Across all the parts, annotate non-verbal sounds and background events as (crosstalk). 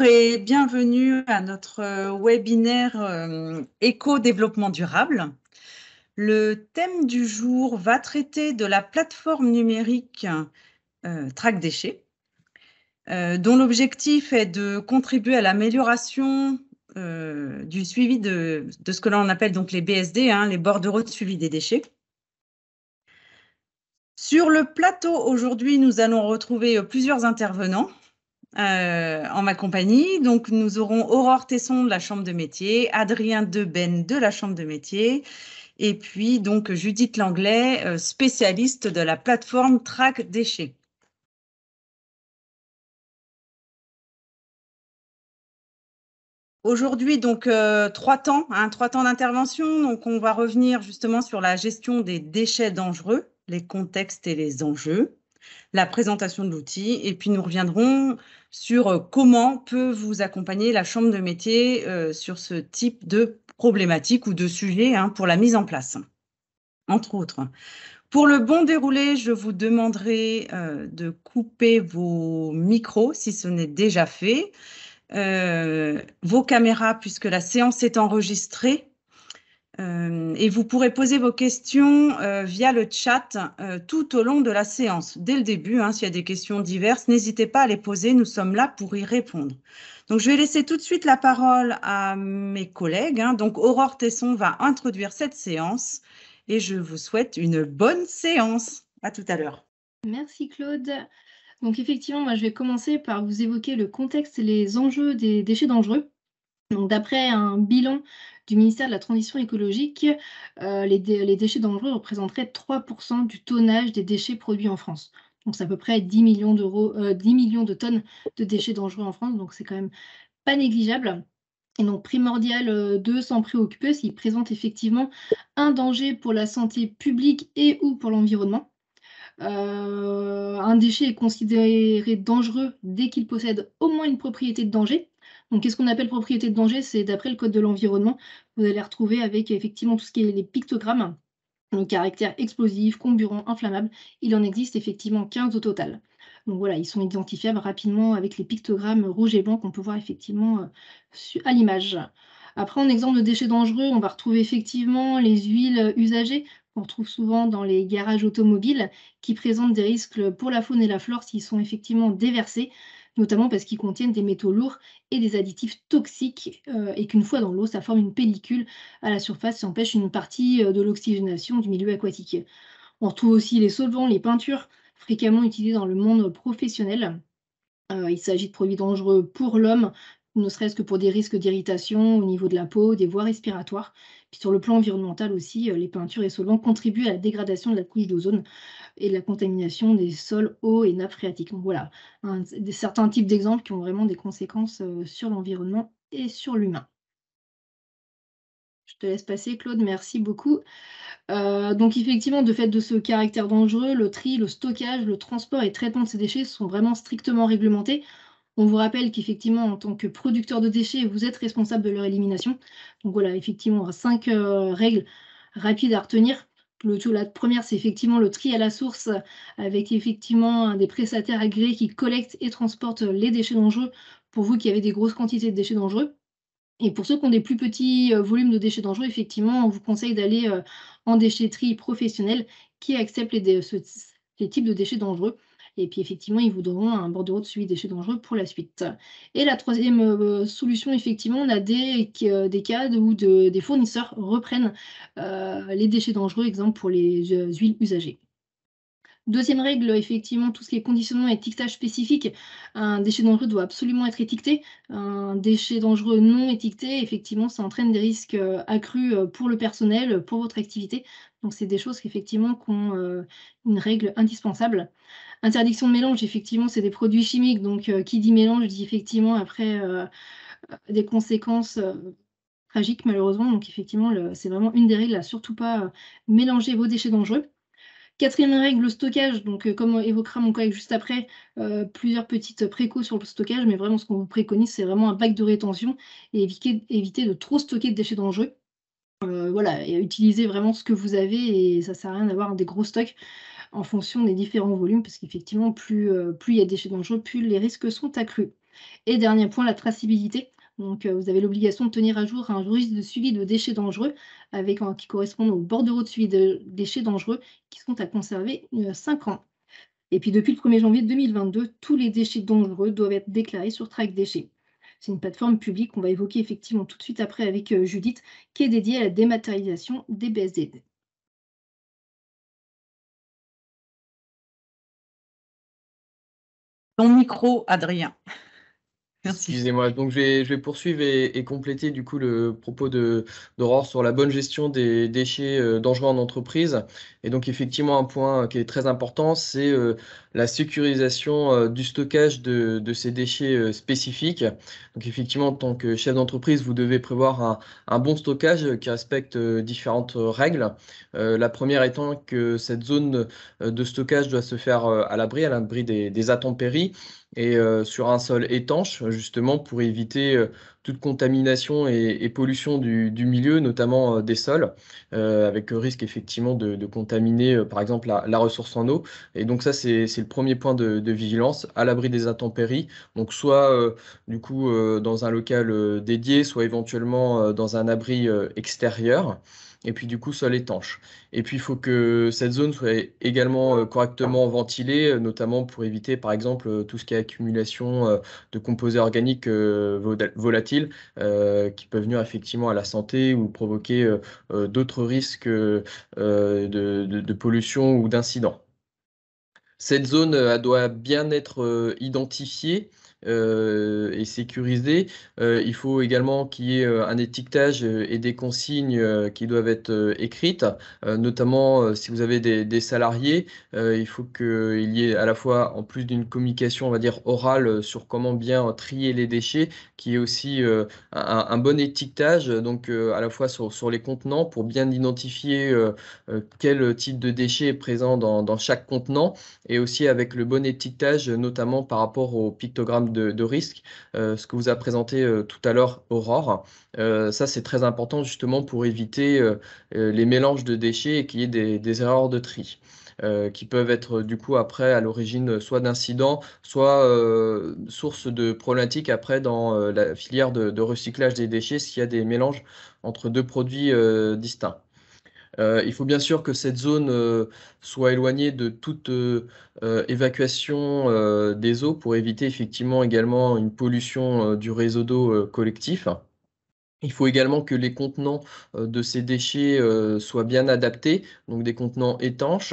et bienvenue à notre euh, webinaire euh, Éco-développement durable. Le thème du jour va traiter de la plateforme numérique Trac euh, Track Déchets, dont l'objectif est de contribuer à l'amélioration du suivi de, ce que l'on appelle donc les BSD, hein, les bordereaux de suivi des déchets. Sur le plateau aujourd'hui, nous allons retrouver plusieurs intervenants euh, en ma compagnie. Donc, nous aurons Aurore Tesson de la Chambre de métier, Adrien Deben de la Chambre de métier, et puis donc Judith Langlais, euh, spécialiste de la plateforme Trac Déchets. Aujourd'hui, donc, euh, trois temps, un hein, trois temps d'intervention. Donc, on va revenir justement sur la gestion des déchets dangereux, les contextes et les enjeux la présentation de l'outil, et puis nous reviendrons sur euh, comment peut vous accompagner la chambre de métier euh, sur ce type de problématique ou de sujet hein, pour la mise en place, entre autres. Pour le bon déroulé, je vous demanderai euh, de couper vos micros si ce n'est déjà fait, vos caméras puisque la séance est enregistrée euh, et vous pourrez poser vos questions euh, via le chat euh, tout au long de la séance. Dès le début, hein, s'il y a des questions diverses, n'hésitez pas à les poser, nous sommes là pour y répondre. Donc, je vais laisser tout de suite la parole à mes collègues. Hein. Donc, Aurore Tesson va introduire cette séance et je vous souhaite une bonne séance. À tout à l'heure. Merci Claude. Donc effectivement, moi je vais commencer par vous évoquer le contexte et les enjeux des déchets dangereux. Donc, d'après un bilan du ministère de la Transition écologique, euh, les, déchets dangereux représenteraient 3% du tonnage des déchets produits en France. Donc, c'est à peu près 10 millions, d'euros, 10 euh, millions de tonnes de déchets dangereux en France. Donc, c'est quand même pas négligeable. Et donc, primordial euh, de s'en préoccuper s'il présente effectivement un danger pour la santé publique et ou pour l'environnement. un déchet est considéré dangereux dès qu'il possède au moins une propriété de danger, donc, qu'est-ce qu'on appelle propriété de danger C'est d'après le code de l'environnement, vous allez retrouver avec effectivement tout ce qui est les pictogrammes, donc caractère explosif, comburant, inflammable, Il en existe effectivement 15 au total. Donc voilà, ils sont identifiables rapidement avec les pictogrammes rouges et blancs qu'on peut voir effectivement euh, à l'image. Après, en exemple de déchets dangereux, on va retrouver effectivement les huiles usagées qu'on retrouve souvent dans les garages automobiles qui présentent des risques pour la faune et la flore s'ils sont effectivement déversés notamment parce qu'ils contiennent des métaux lourds et des additifs toxiques euh, et qu'une fois dans l'eau, ça forme une pellicule à la surface qui empêche une partie euh, de l'oxygénation du milieu aquatique. On retrouve aussi les solvants, les peintures, fréquemment utilisées dans le monde professionnel. Euh, il s'agit de produits dangereux pour l'homme, ne serait-ce que pour des risques d'irritation au niveau de la peau, des voies respiratoires. Puis sur le plan environnemental aussi, euh, les peintures et solvants contribuent à la dégradation de la couche d'ozone et la contamination des sols, eaux et nappes phréatiques. voilà, des, certains types d'exemples qui ont vraiment des conséquences euh, sur l'environnement et sur l'humain. Je te laisse passer, Claude, merci beaucoup. Euh, donc effectivement, de fait de ce caractère dangereux, le tri, le stockage, le transport et traitement de ces déchets sont vraiment strictement réglementés. On vous rappelle qu'effectivement, en tant que producteur de déchets, vous êtes responsable de leur élimination. Donc voilà, effectivement, cinq euh, règles rapides à retenir. Le, la première, c'est effectivement le tri à la source avec effectivement des prestataires agréés qui collectent et transportent les déchets dangereux pour vous qui avez des grosses quantités de déchets dangereux. Et pour ceux qui ont des plus petits euh, volumes de déchets dangereux, effectivement, on vous conseille d'aller euh, en déchetterie professionnelle qui accepte les types de déchets dangereux. Et puis effectivement, ils vous donneront un bordereau de suivi des déchets dangereux pour la suite. Et la troisième euh, solution, effectivement, on a des, euh, des cas où des fournisseurs reprennent euh, les déchets dangereux, exemple pour les huiles usagées. Deuxième règle, effectivement, tout ce qui est conditionnement et étiquetage spécifique. Un déchet dangereux doit absolument être étiqueté. Un déchet dangereux non étiqueté, effectivement, ça entraîne des risques accrus pour le personnel, pour votre activité. Donc, c'est des choses qui, effectivement, ont euh, une règle indispensable. Interdiction de mélange, effectivement, c'est des produits chimiques. Donc, euh, qui dit mélange dit effectivement après euh, des conséquences tragiques, malheureusement. Donc, effectivement, c'est vraiment une des règles surtout pas mélanger vos déchets dangereux. Quatrième règle, le stockage. Donc, comme évoquera mon collègue juste après, plusieurs petites précautions sur le stockage, mais vraiment, ce qu'on vous préconise, c'est vraiment un bac de rétention et éviter de trop stocker de déchets dangereux. Euh, voilà, et utilisez vraiment ce que vous avez et ça sert à rien d'avoir des gros stocks en fonction des différents volumes parce qu'effectivement, plus euh, plus il y a des déchets dangereux, plus les risques sont accrus. Et dernier point, la traçabilité. Donc, euh, vous avez l'obligation de tenir à jour un registre de suivi de déchets dangereux avec, qui correspond au bordereaux de suivi de déchets dangereux qui sont à conserver 5 ans. Et puis, depuis le 1er janvier 2022, tous les déchets dangereux doivent être déclarés sur Track Déchets. C'est une plateforme publique qu'on va évoquer effectivement tout de suite après avec euh, Judith, qui est dédiée à la dématérialisation des BSD. Ton micro, Adrien. Merci. Excusez-moi, donc je vais, poursuivre et, compléter du coup le propos d'Aurore sur la bonne gestion des déchets euh, dangereux en entreprise. Et donc effectivement, un point qui est très important, c'est euh, la sécurisation euh, du stockage de, ces déchets euh, spécifiques. Donc effectivement, en tant que chef d'entreprise, vous devez prévoir un, bon stockage qui respecte euh, différentes règles. la première étant que cette zone de stockage doit se faire à l'abri, à l'abri des, des, intempéries et sur un sol étanche, justement pour éviter toute contamination et, pollution du, milieu, notamment euh, des sols, euh, avec euh, risque effectivement de, contaminer par exemple la, ressource en eau. Et donc ça, c'est le premier point de, de vigilance, à l'abri des intempéries, donc soit du coup dans un local dédié, soit éventuellement dans un abri extérieur et puis du coup sol étanche. Et puis il faut que cette zone soit également euh, correctement ventilée, euh, notamment pour éviter par exemple euh, tout ce qui est accumulation de composés organiques volatiles qui peuvent venir effectivement à la santé ou provoquer d'autres risques de, pollution ou d'incidents. Cette zone doit bien être identifiée euh, et sécurisé. Euh, il faut également qu'il y ait euh, un étiquetage et des consignes qui doivent être écrites, notamment si vous avez des, salariés, il faut qu'il y ait à la fois, en plus d'une communication, on va dire, orale sur comment bien trier les déchets, qu'il y ait aussi un, bon étiquetage, donc à la fois sur, les contenants pour bien identifier quel type de déchets est présent dans, dans chaque contenant, et aussi avec le bon étiquetage, notamment par rapport au pictogramme de, risque. Euh, ce que vous a présenté euh, tout à l'heure, Aurore, euh, ça c'est très important justement pour éviter les mélanges de déchets et qu'il y ait des, erreurs de tri. qui peuvent être du coup après à l'origine soit d'incidents, soit source de problématiques après dans la filière de, de, recyclage des déchets s'il y a des mélanges entre deux produits distincts. Euh, il faut bien sûr que cette zone euh, soit éloignée de toute euh, évacuation des eaux pour éviter effectivement également une pollution du réseau d'eau collectif. Il faut également que les contenants de ces déchets soient bien adaptés, donc des contenants étanches,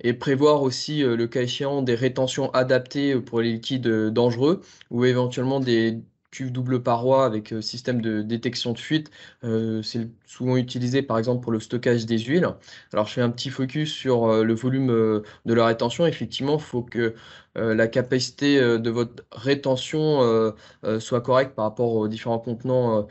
et prévoir aussi, le cas échéant, des rétentions adaptées pour les liquides dangereux ou éventuellement des cuve double paroi avec euh, système de détection de fuite. Euh, c'est souvent utilisé par exemple pour le stockage des huiles. Alors je fais un petit focus sur euh, le volume de la rétention. Effectivement, il faut que la capacité de votre rétention soit correcte par rapport aux différents contenants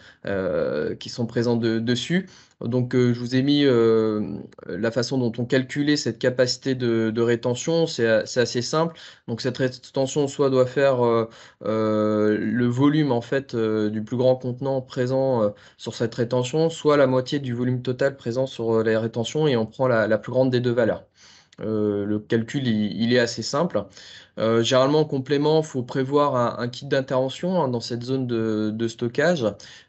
qui sont présents dessus. Donc, euh, je vous ai mis euh, la façon dont on calculait cette capacité de, rétention. C'est assez simple. Donc, cette rétention, soit doit faire euh, le volume en fait du plus grand contenant présent sur cette rétention, soit la moitié du volume total présent sur la rétention, et on prend la plus grande des deux valeurs. Euh, le calcul, il, est assez simple. Euh, généralement, en complément, il faut prévoir un, kit d'intervention hein, dans cette zone de, stockage.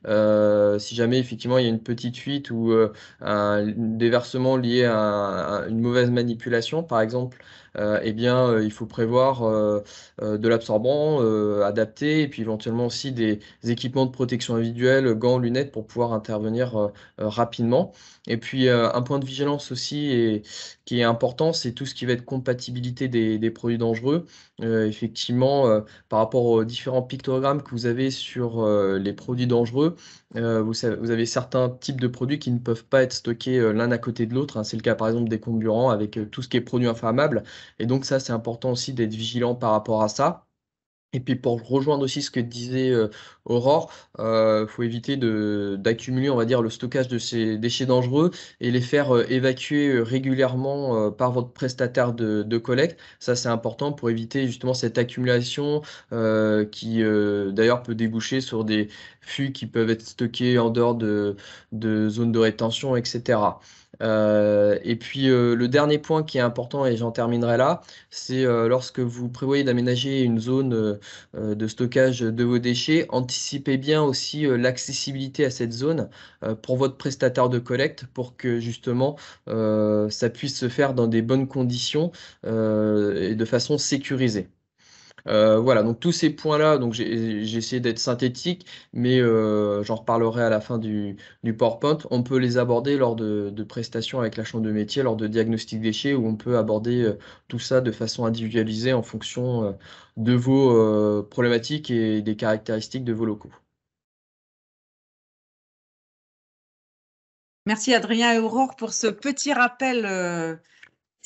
Euh, si jamais, effectivement, il y a une petite fuite ou un déversement lié à, une mauvaise manipulation, par exemple, euh, eh bien, euh, il faut prévoir euh, de l'absorbant adapté et puis éventuellement aussi des équipements de protection individuelle, gants, lunettes pour pouvoir intervenir rapidement. Et puis, un point de vigilance aussi qui est important, c'est tout ce qui va être compatibilité des, produits dangereux. effectivement, par rapport aux différents pictogrammes que vous avez sur les produits dangereux, vous, avez certains types de produits qui ne peuvent pas être stockés l'un à côté de l'autre. Hein. C'est le cas par exemple des comburants avec tout ce qui est produits inflammables. Et donc ça, c'est important aussi d'être vigilant par rapport à ça. Et puis pour rejoindre aussi ce que disait euh, Aurore, il euh, faut éviter d'accumuler, on va dire, le stockage de ces déchets dangereux et les faire euh, évacuer régulièrement par votre prestataire de, collecte. Ça, c'est important pour éviter justement cette accumulation qui, d'ailleurs, peut déboucher sur des fûts qui peuvent être stockés en dehors de zones de rétention, etc. Euh, et puis euh, le dernier point qui est important, et j'en terminerai là, c'est euh, lorsque vous prévoyez d'aménager une zone de stockage de vos déchets, anticipez bien aussi l'accessibilité à cette zone pour votre prestataire de collecte pour que justement ça puisse se faire dans des bonnes conditions et de façon sécurisée. Euh, voilà, donc tous ces points-là, donc j'ai essayé d'être synthétique, mais euh, j'en reparlerai à la fin du, PowerPoint. On peut les aborder lors de, prestations avec la chambre de métier, lors de diagnostic déchets, où on peut aborder euh, tout ça de façon individualisée en fonction de vos problématiques et des caractéristiques de vos locaux. Merci Adrien et Aurore pour ce petit rappel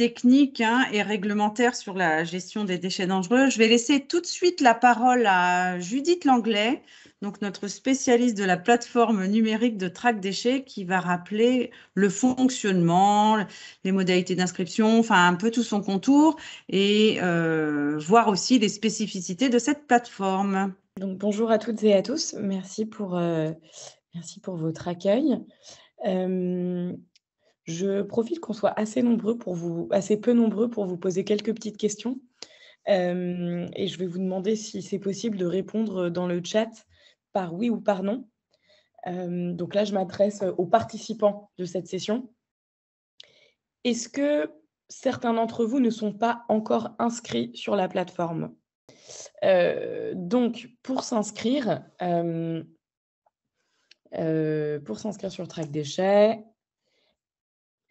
techniques hein, et réglementaires sur la gestion des déchets dangereux. Je vais laisser tout de suite la parole à Judith Langlais, donc notre spécialiste de la plateforme numérique de Trac Déchets, qui va rappeler le fonctionnement, les modalités d'inscription, enfin un peu tout son contour, et euh, voir aussi les spécificités de cette plateforme. Donc bonjour à toutes et à tous. Merci pour, euh, merci pour votre accueil. Euh, je profite qu'on soit assez nombreux pour vous, assez peu nombreux pour vous poser quelques petites questions. Euh, et je vais vous demander si c'est possible de répondre dans le chat par oui ou par non. Euh, donc là, je m'adresse aux participants de cette session. Est-ce que certains d'entre vous ne sont pas encore inscrits sur la plateforme euh, Donc, pour s'inscrire, pour s'inscrire sur Track Déchets,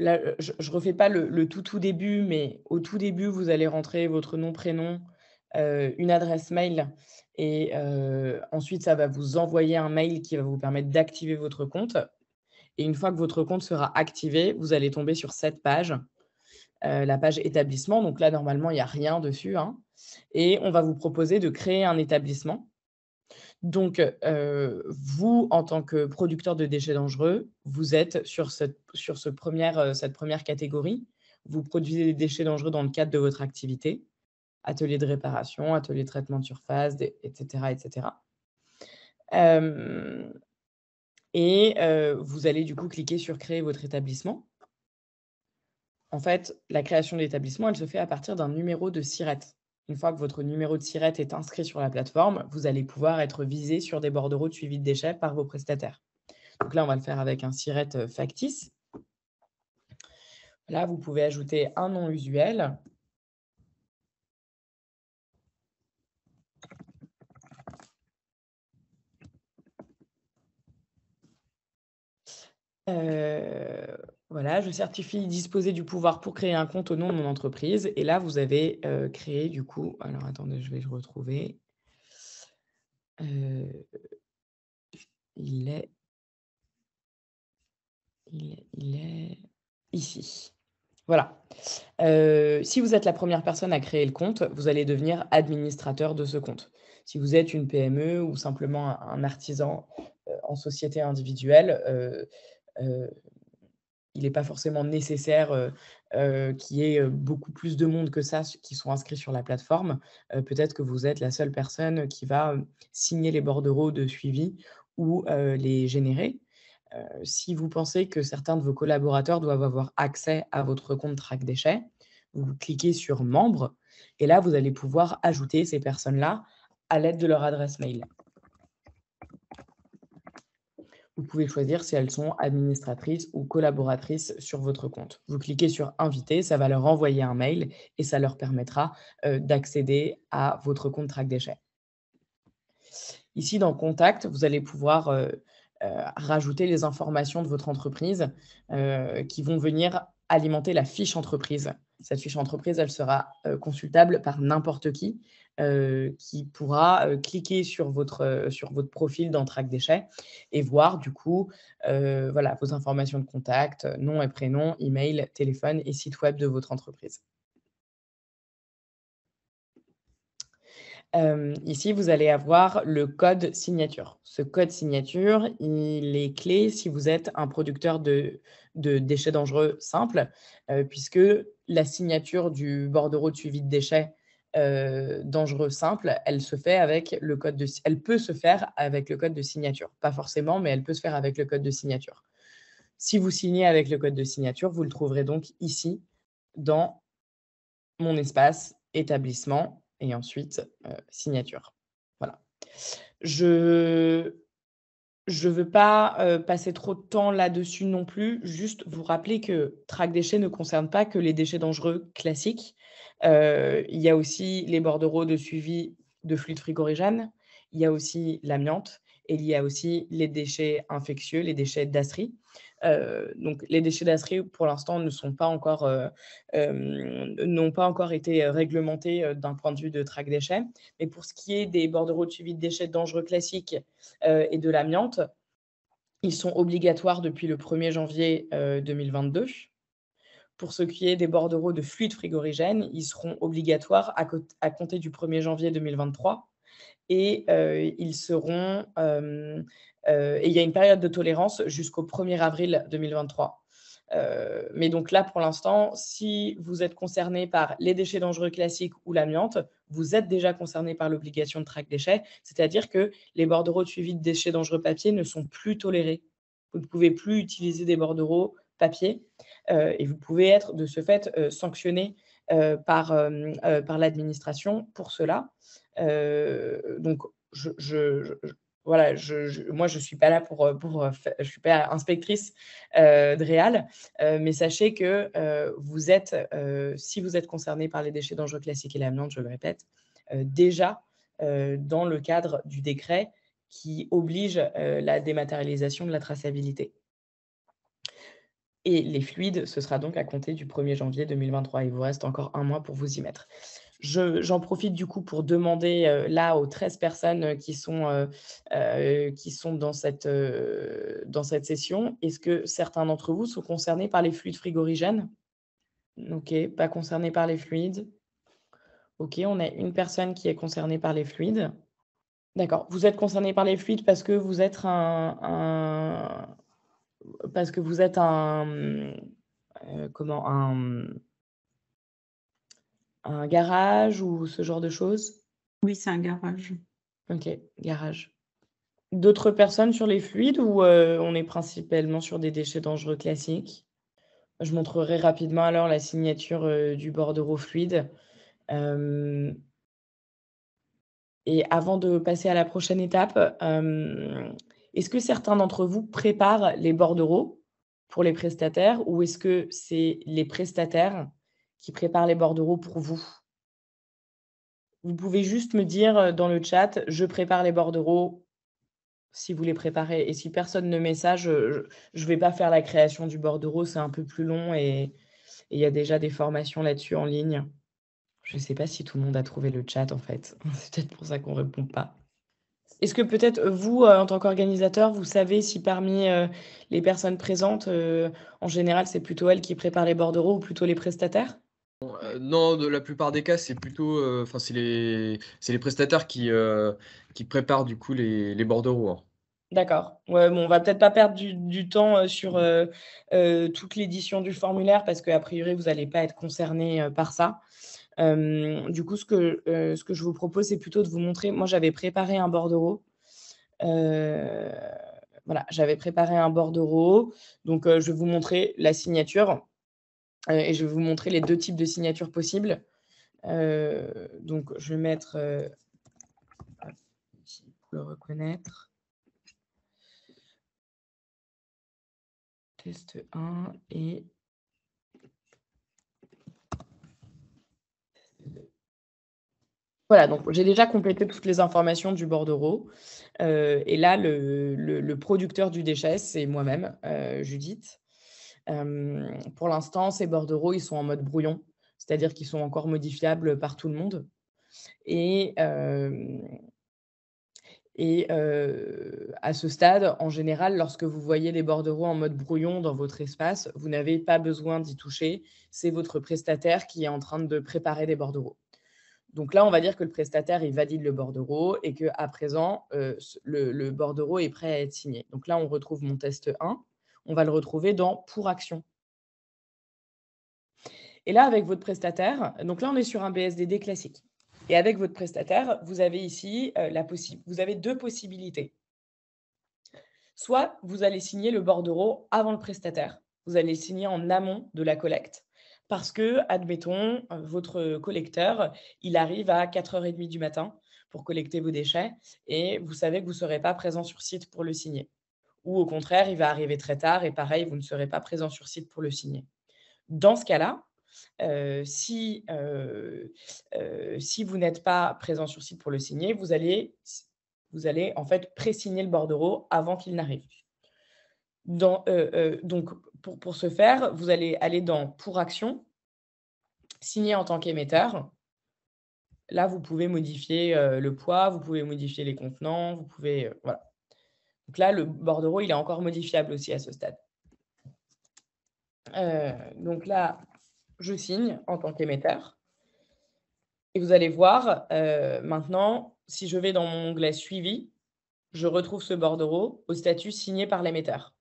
euh, je ne refais pas le, tout tout début, mais au tout début, vous allez rentrer votre nom, prénom, euh, une adresse mail, et euh, ensuite, ça va vous envoyer un mail qui va vous permettre d'activer votre compte. Et une fois que votre compte sera activé, vous allez tomber sur cette page, la page établissement. Donc là, normalement, il n'y a rien dessus. Hein. Et on va vous proposer de créer un établissement. Donc, euh, vous, en tant que producteur de déchets dangereux, vous êtes sur, cette, sur ce première, euh, cette première catégorie. Vous produisez des déchets dangereux dans le cadre de votre activité, atelier de réparation, atelier de traitement de surface, etc. etc. et euh, vous allez du coup cliquer sur créer votre établissement. En fait, la création de l'établissement, elle se fait à partir d'un numéro de SIRET une fois que votre numéro de SIRET est inscrit sur la plateforme, vous allez pouvoir être visé sur des bordereaux de suivi de déchets par vos prestataires. Donc là, on va le faire avec un SIRET euh, factice. Là, vous pouvez ajouter un nom usuel. Euh, voilà, je certifie disposer du pouvoir pour créer un compte au nom de mon entreprise. Et là, vous avez euh, créé du coup. Alors attendez, je vais le retrouver. Euh, il, est... il est. ici. Voilà. Euh, si vous êtes la première personne à créer le compte, vous allez devenir administrateur de ce compte. Si vous êtes une PME ou simplement un artisan en société individuelle, il n'est pas forcément nécessaire qu'il y ait beaucoup plus de monde que ça qui sont inscrits sur la plateforme. Peut-être que vous êtes la seule personne qui va signer les bordereaux de suivi ou les générer. si vous pensez que certains de vos collaborateurs doivent avoir accès à votre compte track déchets, vous cliquez sur membres et là, vous allez pouvoir ajouter ces personnes-là à l'aide de leur adresse mail vous pouvez choisir si elles sont administratrices ou collaboratrices sur votre compte. Vous cliquez sur Inviter, ça va leur envoyer un mail et ça leur permettra euh, d'accéder à votre compte Track Déchets. Ici, dans Contact, vous allez pouvoir euh, euh, rajouter les informations de votre entreprise qui vont venir alimenter la fiche entreprise. Cette fiche entreprise, elle sera euh, consultable par n'importe qui euh, qui pourra euh, cliquer sur votre, sur votre profil dans Track Déchets et voir du coup voilà, vos informations de contact, nom et prénom, email, téléphone et site web de votre entreprise. Euh, ici, vous allez avoir le code signature. Ce code signature, il est clé si vous êtes un producteur de, déchets dangereux simples, euh, puisque la signature du bordereau de suivi de déchets euh, dangereux simples, elle se fait avec le code elle peut se faire avec le code de signature. Pas forcément, mais elle peut se faire avec le code de signature. Si vous signez avec le code de signature, vous le trouverez donc ici dans mon espace établissement et ensuite euh, signature. Voilà. Je ne veux pas euh, passer trop de temps là-dessus non plus, juste vous rappeler que track déchets ne concerne pas que les déchets dangereux classiques. Euh, il y a aussi les bordereaux de suivi de fluides frigorigènes, il y a aussi l'amiante, et il y a aussi les déchets infectieux, les déchets d'Astrie. Euh, donc, les déchets d'Astrie, pour l'instant, ne sont pas encore, euh, euh, n'ont pas encore été réglementés d'un point de vue de traque déchets. Mais pour ce qui est des bordereaux de suivi de déchets dangereux classiques et de l'amiante, ils sont obligatoires depuis le 1er janvier 2022. Pour ce qui est des bordereaux de fluides frigorigènes, ils seront obligatoires à compter du 1er janvier 2023 et euh, ils seront. Euh, euh, il y a une période de tolérance jusqu'au 1er avril 2023. mais donc là, pour l'instant, si vous êtes concerné par les déchets dangereux classiques ou l'amiante, vous êtes déjà concerné par l'obligation de traque déchets, c'est-à-dire que les bordereaux de suivi de déchets dangereux papier ne sont plus tolérés. Vous ne pouvez plus utiliser des bordereaux papier et vous pouvez être de ce fait sanctionné euh, par, euh, euh, par l'administration pour cela. donc, je, je, voilà, je, moi, je suis pas là pour, pour je suis pas inspectrice de Réal, mais sachez que vous êtes, si vous êtes concerné par les déchets dangereux classiques et l'amiante, je le répète, déjà dans le cadre du décret qui oblige la dématérialisation de la traçabilité. Et les fluides, ce sera donc à compter du 1er janvier 2023. Il vous reste encore un mois pour vous y mettre. J'en profite du coup pour demander euh, là aux 13 personnes euh, qui sont, euh, qui sont dans, cette, dans cette session, est-ce que certains d'entre vous sont concernés par les fluides frigorigènes Ok, pas concernés par les fluides. Ok, on a une personne qui est concernée par les fluides. D'accord, vous êtes concerné par les fluides parce que vous êtes un parce que vous êtes un euh, comment un un garage ou ce genre de choses Oui, c'est un garage. Ok, garage. D'autres personnes sur les fluides ou euh, on est principalement sur des déchets dangereux classiques Je montrerai rapidement alors la signature euh, du bordereau fluide. Et avant de passer à la prochaine étape, est-ce que certains d'entre vous préparent les bordereaux pour les prestataires ou est-ce que c'est les prestataires qui préparent les bordereaux pour vous Vous pouvez juste me dire euh, dans le chat, je prépare les bordereaux si vous les préparez. Et si personne ne met ça, je ne vais pas faire la création du bordereau, c'est un peu plus long et il y a déjà des formations là-dessus en ligne. Je ne sais pas si tout le monde a trouvé le chat en fait. (laughs) C'est peut-être pour ça qu'on ne répond pas. Est-ce que peut-être euh, vous, euh, en tant qu'organisateur, vous savez si parmi euh, les personnes présentes, en général, c'est plutôt elles qui préparent les bordereaux ou plutôt les prestataires non, de la plupart des cas, c'est plutôt, c'est les, les, prestataires qui, qui préparent du coup les, les bordereaux. Hein. D'accord. Ouais, bon, on va peut-être pas perdre du, temps sur mm. toute l'édition du formulaire parce qu'a priori vous n'allez pas être concerné par ça. Euh, du coup, ce que, euh, ce que je vous propose, c'est plutôt de vous montrer. Moi, j'avais préparé un bordereau. Euh, voilà, j'avais préparé un bordereau. Donc, je vais vous montrer la signature et je vais vous montrer les deux types de signatures possibles. donc, je vais mettre euh, ici pour le reconnaître. Test 1 et Voilà, donc j'ai déjà complété toutes les informations du bordereau. Euh, et là, le, producteur du déchet, c'est moi-même, euh, Judith. Euh, pour l'instant, ces bordereaux, ils sont en mode brouillon, c'est-à-dire qu'ils sont encore modifiables par tout le monde. Et, à ce stade, en général, lorsque vous voyez les bordereaux en mode brouillon dans votre espace, vous n'avez pas besoin d'y toucher. C'est votre prestataire qui est en train de préparer des bordereaux. Donc là, on va dire que le prestataire, il valide le bordereau et qu'à présent, euh, le, bordereau est prêt à être signé. Donc là, on retrouve mon test 1. On va le retrouver dans Pour action. Et là, avec votre prestataire, donc là, on est sur un BSDD classique. Et avec votre prestataire, vous avez ici euh, vous avez deux possibilités. Soit vous allez signer le bordereau avant le prestataire. Vous allez signer en amont de la collecte parce que, admettons, votre collecteur, il arrive à 4h30 du matin pour collecter vos déchets et vous savez que vous ne serez pas présent sur site pour le signer. Ou au contraire, il va arriver très tard et pareil, vous ne serez pas présent sur site pour le signer. Dans ce cas-là, euh, si, euh, euh, si vous n'êtes pas présent sur site pour le signer, vous allez, vous allez en fait pré-signer le bordereau avant qu'il n'arrive. Dans, donc, pour, ce faire, vous allez aller dans Pour action, signer en tant qu'émetteur. Là, vous pouvez modifier euh, le poids, vous pouvez modifier les contenants, vous pouvez. Euh, voilà. Donc là, le bordereau, il est encore modifiable aussi à ce stade. Euh, donc là, je signe en tant qu'émetteur. Et vous allez voir maintenant, si je vais dans mon onglet Suivi, je retrouve ce bordereau au statut signé par l'émetteur,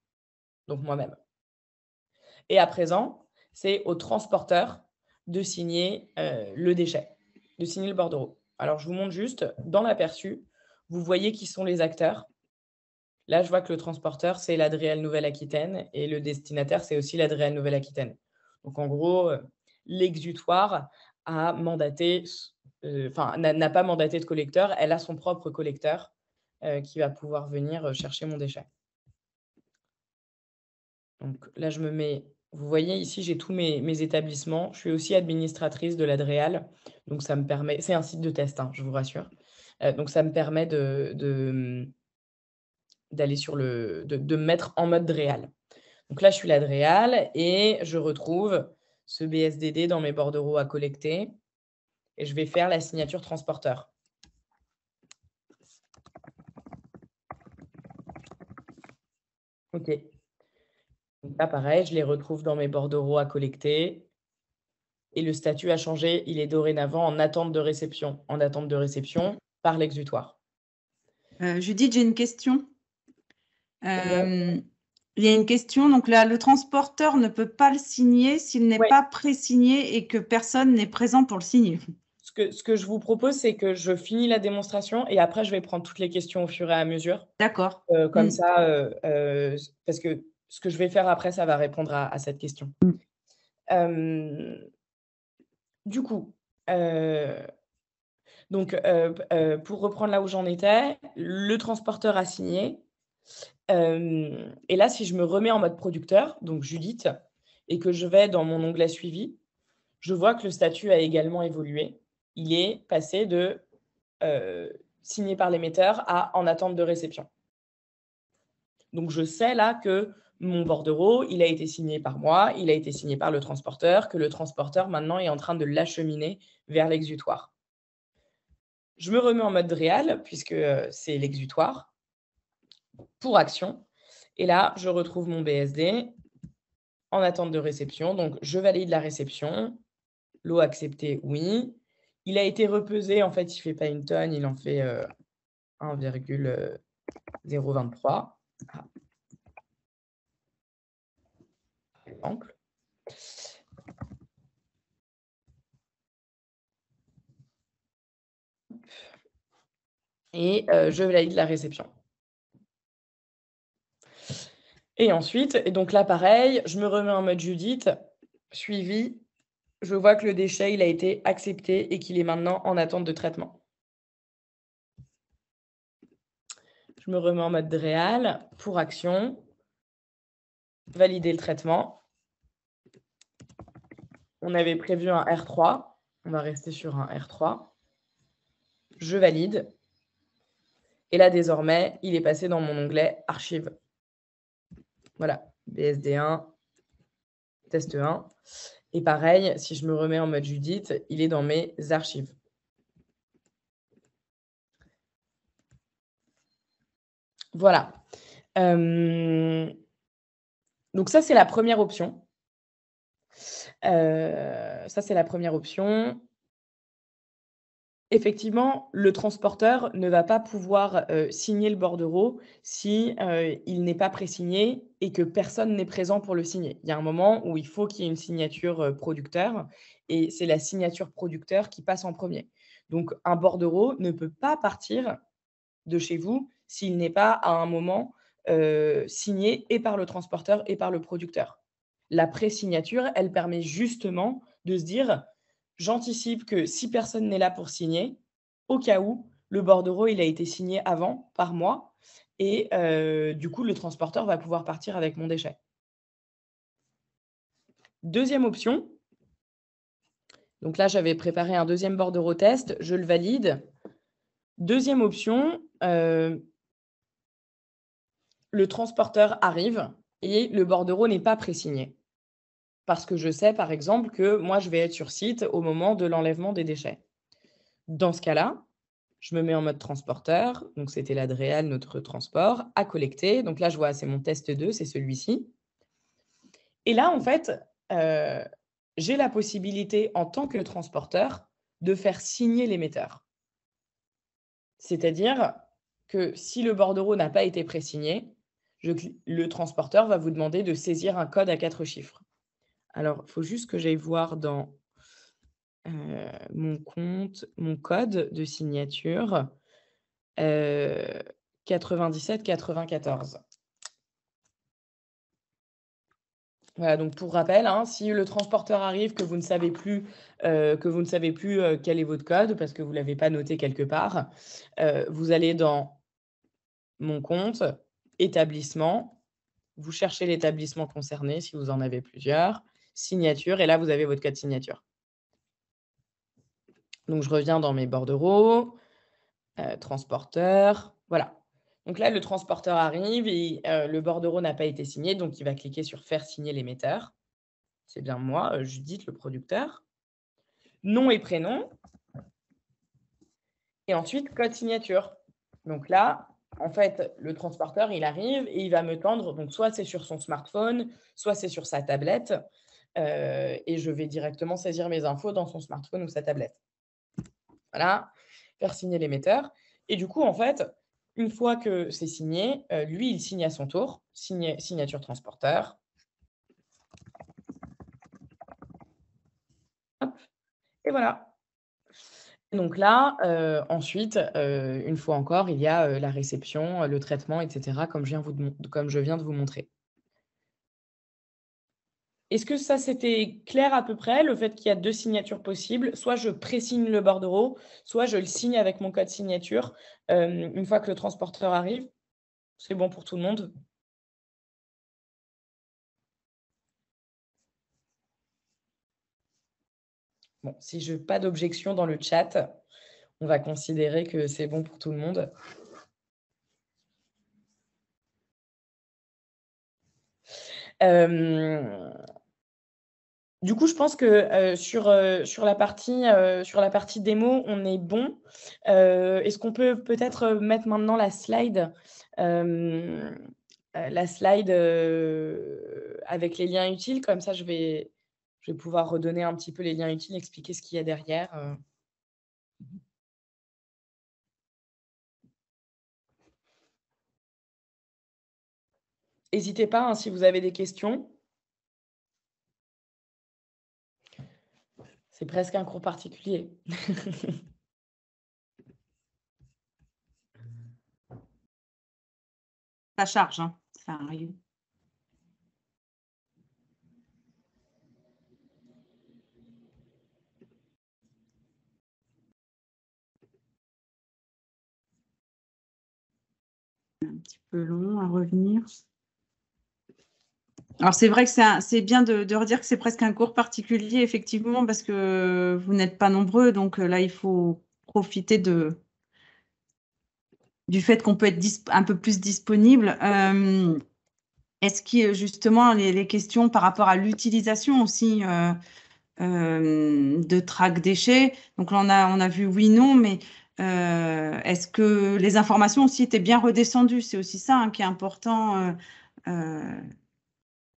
donc moi-même. Et à présent, c'est au transporteur de signer euh, le déchet, de signer le bordereau. Alors, je vous montre juste dans l'aperçu, vous voyez qui sont les acteurs. Là, je vois que le transporteur, c'est l'Adrienne Nouvelle-Aquitaine et le destinataire, c'est aussi l'Adrienne Nouvelle-Aquitaine. Donc, en gros, euh, l'exutoire a mandaté, euh, enfin, n'a pas mandaté de collecteur, elle a son propre collecteur qui va pouvoir venir chercher mon déchet. Donc là, je me mets vous voyez ici, j'ai tous mes, établissements. Je suis aussi administratrice de l'Adréal. Donc, ça me permet. C'est un site de test, hein, je vous rassure. Euh, donc, ça me permet de, d'aller sur le. de, mettre en mode Dréal. Donc là, je suis l'Adréal et je retrouve ce BSDD dans mes bordereaux à collecter. Et je vais faire la signature transporteur. OK pareil, je les retrouve dans mes bordereaux à collecter. Et le statut a changé. Il est dorénavant en attente de réception, en attente de réception par l'exutoire. Euh, Judith, j'ai une question. Eh euh, il y a une question. Donc là, le transporteur ne peut pas le signer s'il n'est pas pré-signé et que personne n'est présent pour le signer. Ce que, ce que je vous propose, c'est que je finis la démonstration et après, je vais prendre toutes les questions au fur et à mesure. D'accord. Euh, comme mm. ça, parce que ce que je vais faire après, ça va répondre à, cette question. Mm. Euh, du coup, euh, donc, euh, pour reprendre là où j'en étais, le transporteur a signé. et là, si je me remets en mode producteur, donc Judith, et que je vais dans mon onglet suivi, je vois que le statut a également évolué. Il est passé de signé par l'émetteur à en attente de réception. Donc, je sais là que mon bordereau, il a été signé par moi, il a été signé par le transporteur, que le transporteur maintenant est en train de l'acheminer vers l'exutoire. Je me remets en mode réel, puisque euh, c'est l'exutoire, pour action. Et là, je retrouve mon BSD en attente de réception. Donc, je valide la réception. L'eau acceptée, oui. Il a été repesé. En fait, il ne fait pas une tonne, il en fait 1,023. Euh, Et euh, je valide la réception. Et ensuite, et donc là, pareil, je me remets en mode Judith, suivi. Je vois que le déchet, il a été accepté et qu'il est maintenant en attente de traitement. Je me remets en mode DREAL pour action, valider le traitement. On avait prévu un R3. On va rester sur un R3. Je valide. Et là, désormais, il est passé dans mon onglet Archives. Voilà, BSD1, test 1. Et pareil, si je me remets en mode Judith, il est dans mes archives. Voilà. Euh, donc ça, c'est la première option. Euh, ça, c'est la première option. Effectivement, le transporteur ne va pas pouvoir euh, signer le bordereau si euh, il n'est pas pré-signé et que personne n'est présent pour le signer. Il y a un moment où il faut qu'il y ait une signature producteur et c'est la signature producteur qui passe en premier. Donc, un bordereau ne peut pas partir de chez vous s'il n'est pas à un moment signé et par le transporteur et par le producteur. La pré-signature, elle permet justement de se dire, j'anticipe que si personne n'est là pour signer, au cas où, le bordereau, il a été signé avant, par moi, et euh, du coup, le transporteur va pouvoir partir avec mon déchet. Deuxième option, donc là, j'avais préparé un deuxième bordereau test, je le valide. Deuxième option, euh, le transporteur arrive et le bordereau n'est pas pré-signé parce que je sais, par exemple, que moi, je vais être sur site au moment de l'enlèvement des déchets. Dans ce cas-là, je me mets en mode transporteur, donc c'était l'Adréal, notre transport, à collecter. Donc là, je vois, c'est mon test 2, c'est celui-ci. Et là, en fait, euh, j'ai la possibilité, en tant que transporteur, de faire signer l'émetteur. C'est-à-dire que si le bordereau n'a pas été pré-signé, le transporteur va vous demander de saisir un code à quatre chiffres. Alors, il faut juste que j'aille voir dans euh, mon compte, mon code de signature euh, 97-94. Voilà, donc pour rappel, hein, si le transporteur arrive, que vous ne savez plus, euh, que vous ne savez plus euh, quel est votre code parce que vous ne l'avez pas noté quelque part, vous allez dans mon compte, établissement, vous cherchez l'établissement concerné si vous en avez plusieurs signature, et là, vous avez votre code signature. Donc, je reviens dans mes bordereaux, euh, transporteur, voilà. Donc là, le transporteur arrive et euh, le bordereau n'a pas été signé, donc il va cliquer sur faire signer l'émetteur. C'est bien moi, euh, Judith, le producteur. Nom et prénom. Et ensuite, code signature. Donc là, en fait, le transporteur, il arrive et il va me tendre. Donc, soit c'est sur son smartphone, soit c'est sur sa tablette. Euh, et je vais directement saisir mes infos dans son smartphone ou sa tablette. Voilà, faire signer l'émetteur. Et du coup, en fait, une fois que c'est signé, euh, lui, il signe à son tour, signature transporteur. Et voilà. Donc là, euh, ensuite, une fois encore, il y a la réception, le traitement, etc., comme je viens de vous montrer. Est-ce que ça, c'était clair à peu près, le fait qu'il y a deux signatures possibles Soit je pré le bordereau, soit je le signe avec mon code signature euh, une fois que le transporteur arrive. C'est bon pour tout le monde Bon, si je n'ai pas d'objection dans le chat, on va considérer que c'est bon pour tout le monde. Euh, du coup, je pense que euh, sur, euh, sur, la partie, euh, sur la partie démo, on est bon. Est-ce qu'on peut peut-être mettre maintenant la slide, la slide avec les liens utiles Comme ça, je vais, je vais pouvoir redonner un petit peu les liens utiles, expliquer ce qu'il y a derrière. N'hésitez pas hein, si vous avez des questions. C'est presque un cours particulier. (laughs) Ça charge, hein. ça arrive. Un petit peu long à revenir. Alors c'est vrai que c'est bien de, redire que c'est presque un cours particulier, effectivement, parce que vous n'êtes pas nombreux, donc euh, là, il faut profiter du fait qu'on peut être un peu plus disponible. Euh, est-ce que justement les, questions par rapport à l'utilisation aussi euh, de track déchets. Donc là, on a, on a vu oui, non, mais est-ce que les informations aussi étaient bien redescendues C'est aussi ça hein, qui est important.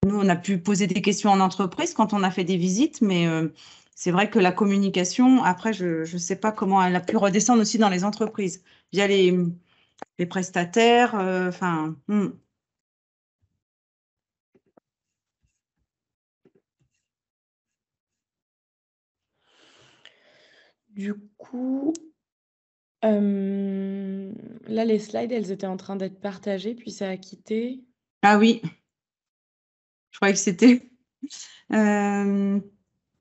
Nous, on a pu poser des questions en entreprise quand on a fait des visites, mais euh, c'est vrai que la communication, après, je ne sais pas comment elle a pu redescendre aussi dans les entreprises, via les, prestataires, euh, enfin. Hmm. Du coup, euh, là, les slides, elles étaient en train d'être partagées, puis ça a quitté. Ah oui, que c'était. Euh,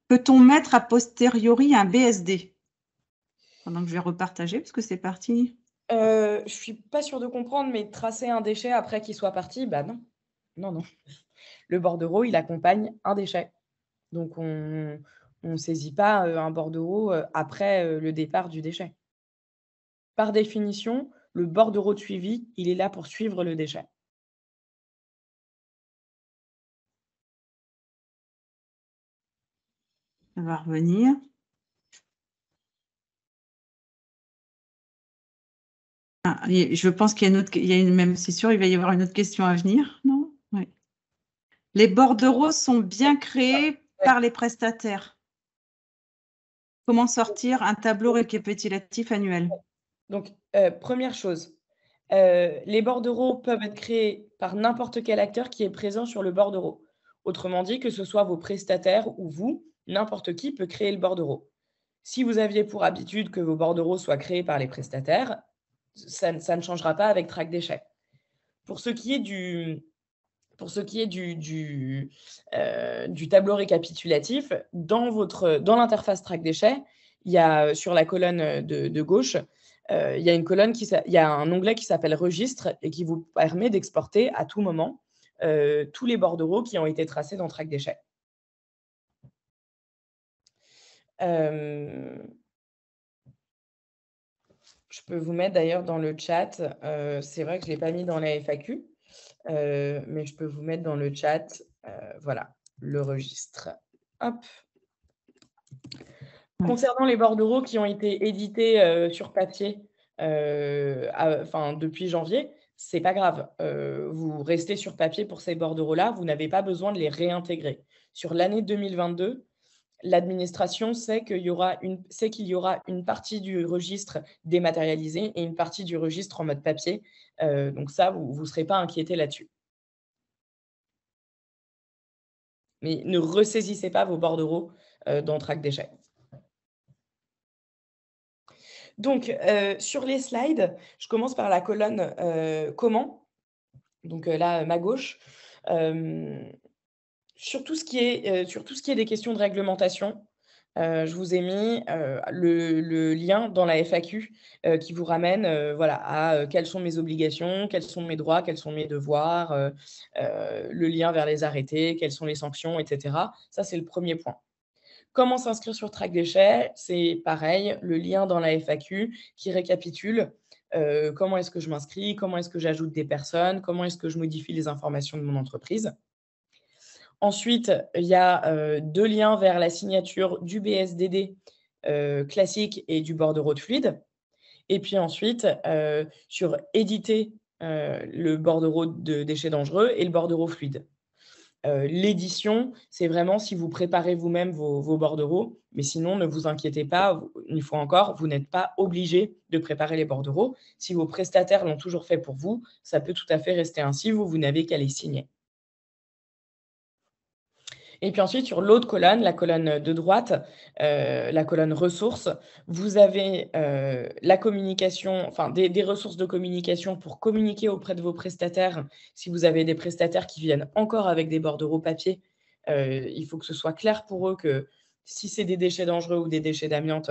peut-on mettre a posteriori un BSD Pendant que je vais repartager, parce que c'est parti. Je euh, je suis pas sûre de comprendre, mais tracer un déchet après qu'il soit parti, bah non. Non, non. Le bordereau, il accompagne un déchet. Donc, on ne saisit pas euh, un bordereau après le départ du déchet. Par définition, le bordereau de suivi, il est là pour suivre le déchet. va revenir. Ah, je pense qu'il y a une autre, même, c'est sûr, il va y avoir une autre question à venir, non Les bordereaux sont bien créés par les prestataires. Comment sortir un tableau récapitulatif annuel Donc, euh, première chose, euh, les bordereaux peuvent être créés par n'importe quel acteur qui est présent sur le bordereau. Autrement dit, que ce soit vos prestataires ou vous, n'importe qui peut créer le bordereau. Si vous aviez pour habitude que vos bordereaux soient créés par les prestataires, ça, ne changera pas avec Track Déchets. Pour ce qui est du, pour ce qui est du, du, euh, tableau récapitulatif, dans, dans l'interface Track Déchets, il y a euh, sur la colonne de, gauche, euh, il, y a une colonne qui, a un onglet qui s'appelle Registre et qui vous permet d'exporter à tout moment tous les bordereaux qui ont été tracés dans Track Déchets. je peux vous mettre d'ailleurs dans le chat. c'est vrai que je ne l'ai pas mis dans la FAQ, mais je peux vous mettre dans le chat. voilà, le registre. Concernant les bordereaux qui ont été édités sur papier enfin, depuis janvier, c'est pas grave. vous restez sur papier pour ces bordereaux-là, vous n'avez pas besoin de les réintégrer. Sur l'année 2022, l'administration sait qu'il y, aura une, partie du registre dématérialisé et une partie du registre en mode papier. Euh, donc ça, vous ne serez pas inquiété là-dessus. Mais ne ressaisissez pas vos bordereaux euh, dans Track Déchets. Donc, euh, sur les slides, je commence par la colonne comment. Donc là, ma gauche sur tout ce qui est, euh, ce qui est des questions de réglementation, euh, je vous ai mis euh, le, lien dans la FAQ qui vous ramène voilà, à quelles sont mes obligations, quels sont mes droits, quels sont mes devoirs, le lien vers les arrêtés, quelles sont les sanctions, etc. Ça, c'est le premier point. Comment s'inscrire sur Track Déchets C'est pareil, le lien dans la FAQ qui récapitule comment est-ce que je m'inscris, comment est-ce que j'ajoute des personnes, comment est-ce que je modifie les informations de mon entreprise. Ensuite, il y a euh, deux liens vers la signature du BSDD euh, classique et du bordereau de fluide. Et puis ensuite, euh, sur éditer le bordereau de déchets dangereux et le bordereau fluide. l'édition, c'est vraiment si vous préparez vous-même vos, bordereaux, mais sinon, ne vous inquiétez pas, une fois encore, vous n'êtes pas obligé de préparer les bordereaux. Si vos prestataires l'ont toujours fait pour vous, ça peut tout à fait rester ainsi, vous, vous n'avez qu'à les signer. Et puis ensuite, sur l'autre colonne, la colonne de droite, euh, la colonne ressources, vous avez euh, la communication, enfin des, ressources de communication pour communiquer auprès de vos prestataires. Si vous avez des prestataires qui viennent encore avec des bordereaux papier, euh, il faut que ce soit clair pour eux que si c'est des déchets dangereux ou des déchets d'amiante,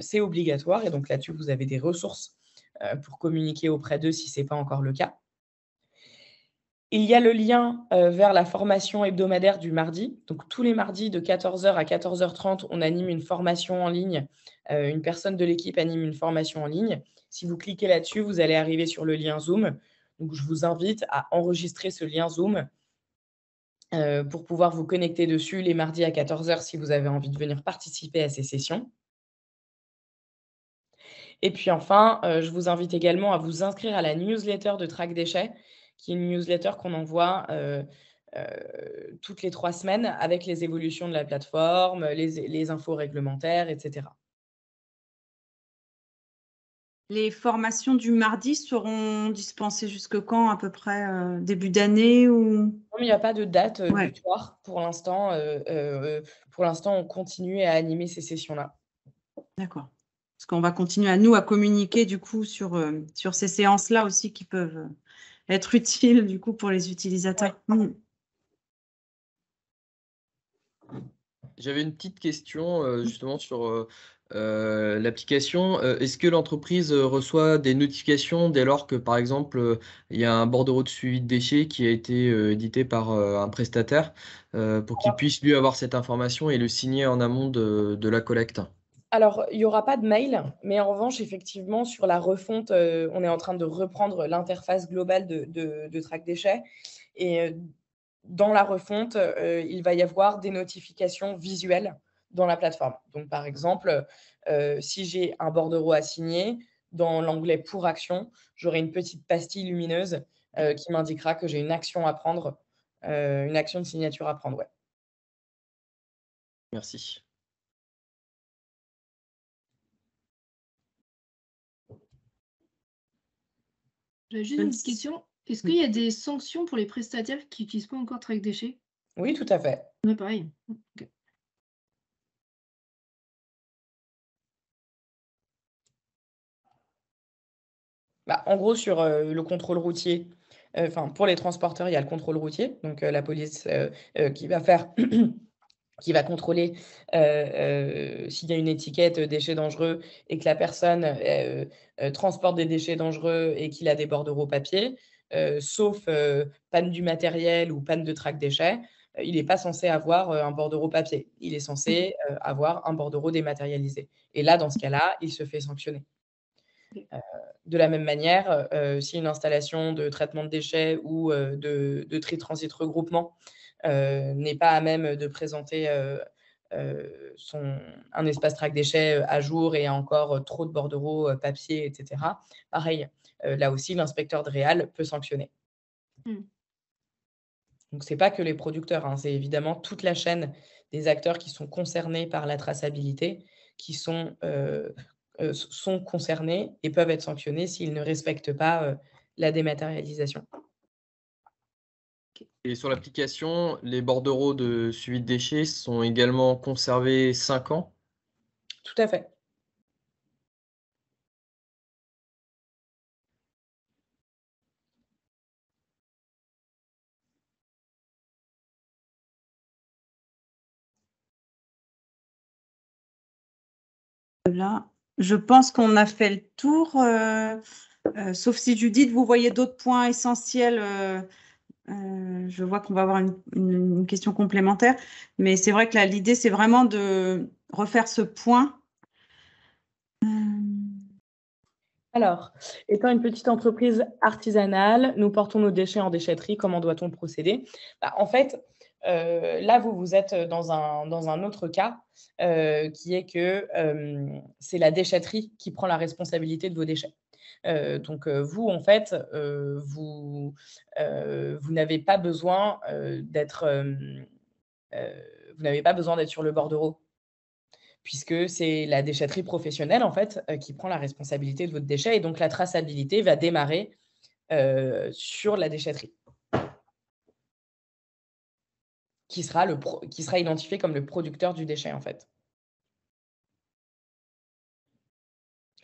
c'est obligatoire. Et donc là-dessus, vous avez des ressources pour communiquer auprès d'eux si ce n'est pas encore le cas. Il y a le lien euh, vers la formation hebdomadaire du mardi. Donc tous les mardis de 14h à 14h30, on anime une formation en ligne. Euh, une personne de l'équipe anime une formation en ligne. Si vous cliquez là-dessus, vous allez arriver sur le lien Zoom. Donc je vous invite à enregistrer ce lien Zoom euh, pour pouvoir vous connecter dessus les mardis à 14h si vous avez envie de venir participer à ces sessions. Et puis enfin, je vous invite également à vous inscrire à la newsletter de Trac Déchets qui est une newsletter qu'on envoie euh, euh, toutes les trois semaines avec les évolutions de la plateforme, les, infos réglementaires, etc. Les formations du mardi seront dispensées jusque quand À peu près euh, début d'année ou Il n'y a pas de date pour l'instant. pour l'instant, on continue à animer ces sessions-là. D'accord. Parce qu'on va continuer à nous à communiquer du coup sur, sur ces séances-là aussi qui peuvent être utile du coup pour les utilisateurs. Hmm. J'avais une petite question euh, justement sur euh, euh, l'application. Est-ce que l'entreprise reçoit des notifications dès lors que, par exemple, il y a un bordereau de suivi de déchets qui a été édité par un prestataire pour qu'il puisse lui avoir cette information et le signer en amont de la collecte alors, il n'y aura pas de mail, mais en revanche, effectivement, sur la refonte, euh, on est en train de reprendre l'interface globale de, de, Track Déchets. Et euh, dans la refonte, euh, il va y avoir des notifications visuelles dans la plateforme. Donc, par exemple, si j'ai un bordereau à signer, dans l'onglet pour action, j'aurai une petite pastille lumineuse qui m'indiquera que j'ai une action à prendre, une action de signature à prendre. Ouais. Merci. J'ai juste une question. Est-ce hmm. qu'il y a des sanctions pour les prestataires qui n'utilisent pas encore Track Déchets Oui, tout à fait. Ouais, pareil. Bah, en gros, sur euh, le contrôle routier, euh, pour les transporteurs, il y a le contrôle routier, donc euh, la police qui va faire (clears throat) qui va contrôler euh, euh, s'il y a une étiquette euh, déchets dangereux et que la personne transporte des déchets dangereux et qu'il a des bordereaux papier, sauf panne du matériel ou panne de trac déchets, il n'est pas censé avoir un bordereau papier. Il est censé mmh. avoir un bordereau dématérialisé. Et là, dans ce mmh. cas-là, il se fait sanctionner. Mmh. de la même manière, si une installation de traitement de déchets ou de, de tri-transit regroupement euh, n'est pas à même de présenter euh, euh, son, un espace track déchets à jour et encore trop de bordereaux, papier, etc. Pareil, là aussi, l'inspecteur de Réal peut sanctionner. Hmm. Donc, ce n'est pas que les producteurs, hein, c'est évidemment toute la chaîne des acteurs qui sont concernés par la traçabilité, qui sont, sont concernés et peuvent être sanctionnés s'ils ne respectent pas la dématérialisation. Et sur l'application, les bordereaux de suivi de déchets sont également conservés 5 ans Tout à fait. Là, je pense qu'on a fait le tour, euh, euh, sauf si Judith, vous voyez d'autres points essentiels euh, euh, je vois qu'on va avoir une, question complémentaire, mais c'est vrai que l'idée, c'est vraiment de refaire ce point. Euh. Alors, étant une petite entreprise artisanale, nous portons nos déchets en déchetterie. Comment doit-on procéder bah, En fait, euh, là, vous, vous êtes dans un, dans un autre cas, qui est que c'est la déchetterie qui prend la responsabilité de vos déchets donc vous, en fait, vous, n'avez pas besoin d'être vous n'avez sur le bordereau puisque c'est la déchetterie professionnelle en fait qui prend la responsabilité de votre déchet et donc la traçabilité va démarrer sur la déchetterie qui sera, le qui sera identifié comme le producteur du déchet en fait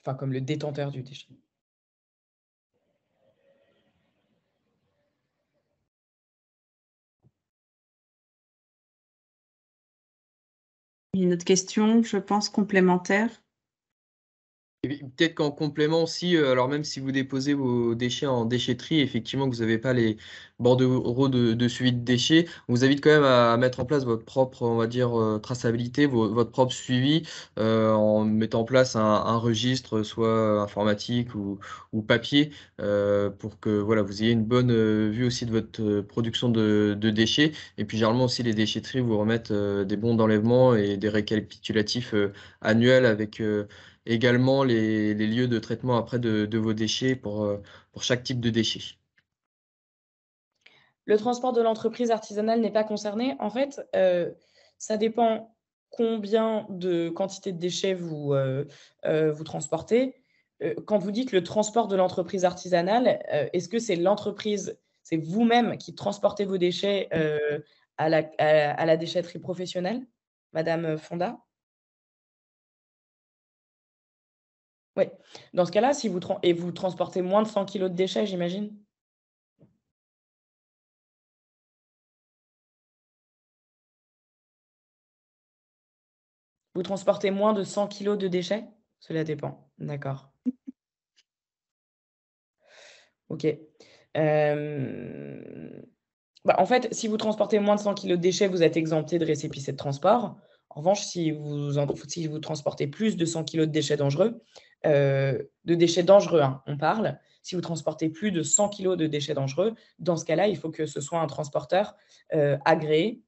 enfin comme le détenteur du déchet Une autre question, je pense, complémentaire. Peut-être qu'en complément aussi, euh, alors même si vous déposez vos déchets en déchetterie, effectivement que vous n'avez pas les bordereaux de, de, suivi de déchets, on vous invite quand même à mettre en place votre propre, on va dire, euh, traçabilité, votre propre suivi euh, en mettant en place un, registre, soit informatique ou, papier, pour que voilà, vous ayez une bonne vue aussi de votre production de déchets. Et puis généralement aussi les déchetteries vous remettent des bons d'enlèvement et des récapitulatifs annuels avec également les, lieux de traitement après de, vos déchets pour, euh, pour chaque type de déchets. Le transport de l'entreprise artisanale n'est pas concerné. En fait, euh, ça dépend combien de quantité de déchets vous, euh, vous transportez. quand vous dites le transport de l'entreprise artisanale, est-ce que c'est l'entreprise, c'est vous-même qui transportez vos déchets à la, à, la, déchetterie professionnelle, Madame Fonda Oui. Dans ce cas-là, si vous et vous transportez moins de 100 kg de déchets, j'imagine Vous transportez moins de 100 kg de déchets Cela dépend. D'accord. (laughs) ok. Euh, bah, en fait, si vous transportez moins de 100 kg de déchets, vous êtes exempté de récépissé de transport. En revanche, si vous, si vous transportez plus de 100 kg de déchets dangereux, euh, de déchets dangereux, hein, on parle. Si vous transportez plus de 100 kg de déchets dangereux, dans ce cas-là, il faut que ce soit un transporteur euh, agréé.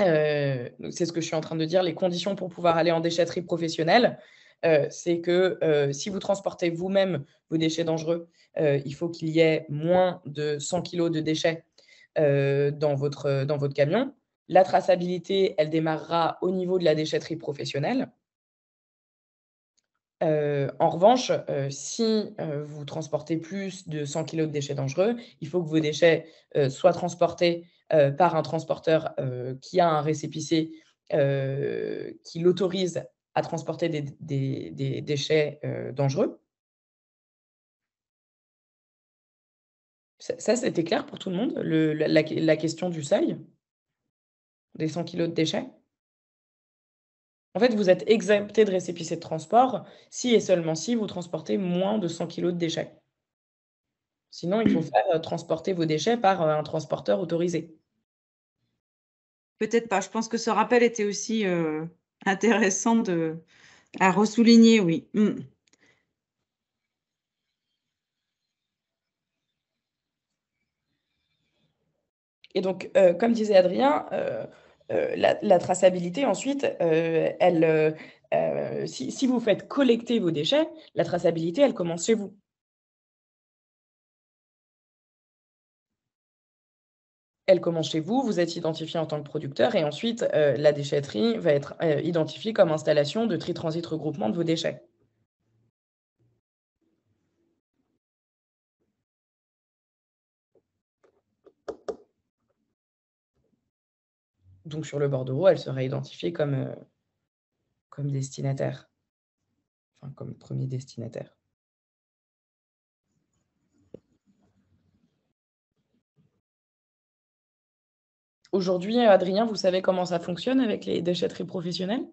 Euh, c'est ce que je suis en train de dire. Les conditions pour pouvoir aller en déchetterie professionnelle, c'est que si vous transportez vous-même vos déchets dangereux, il faut qu'il y ait moins de 100 kg de déchets dans, votre, dans votre camion. La traçabilité, elle démarrera au niveau de la déchetterie professionnelle. Euh, en revanche, euh, si euh, vous transportez plus de 100 kg de déchets dangereux, il faut que vos déchets soient transportés par un transporteur qui a un récépissé qui l'autorise à transporter des, déchets dangereux. Ça, c'était clair pour tout le monde, la, la question du seuil des 100 kg de déchets en fait, vous êtes exempté de récépissé de transport si et seulement si vous transportez moins de 100 kg de déchets. Sinon, il faut (clears throat) faire euh, transporter vos déchets par euh, un transporteur autorisé. Peut-être pas. Je pense que ce rappel était aussi euh, (laughs) intéressant de, à ressouligner, oui. Mm. Et donc, comme disait Adrien, euh, la, traçabilité, ensuite, euh, elle, euh, si, vous faites collecter vos déchets, la traçabilité, elle commence chez vous. elle commence chez vous, vous êtes identifié en tant que producteur et ensuite la déchetterie va être identifiée comme installation de tri-transit regroupement de vos déchets. donc sur le bordereau, elle serait identifiée comme, euh, comme destinataire, enfin comme premier destinataire. Aujourd'hui, Adrien, vous savez comment ça fonctionne avec les déchetteries professionnelles